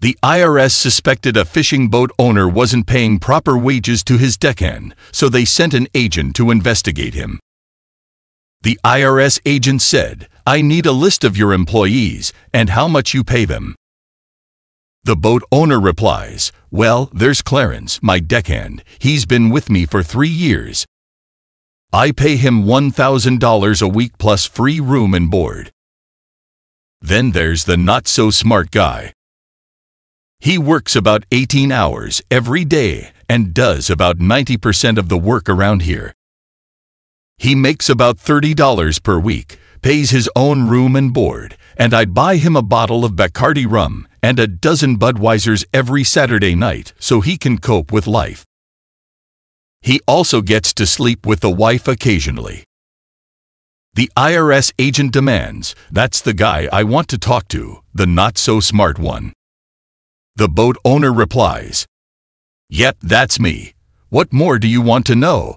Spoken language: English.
The IRS suspected a fishing boat owner wasn't paying proper wages to his deckhand, so they sent an agent to investigate him. The IRS agent said, I need a list of your employees and how much you pay them. The boat owner replies, Well, there's Clarence, my deckhand. He's been with me for three years. I pay him $1,000 a week plus free room and board. Then there's the not-so-smart guy. He works about 18 hours every day and does about 90% of the work around here. He makes about $30 per week, pays his own room and board, and I'd buy him a bottle of Bacardi rum and a dozen Budweiser's every Saturday night so he can cope with life. He also gets to sleep with the wife occasionally. The IRS agent demands, that's the guy I want to talk to, the not-so-smart one. The boat owner replies, Yep, that's me. What more do you want to know?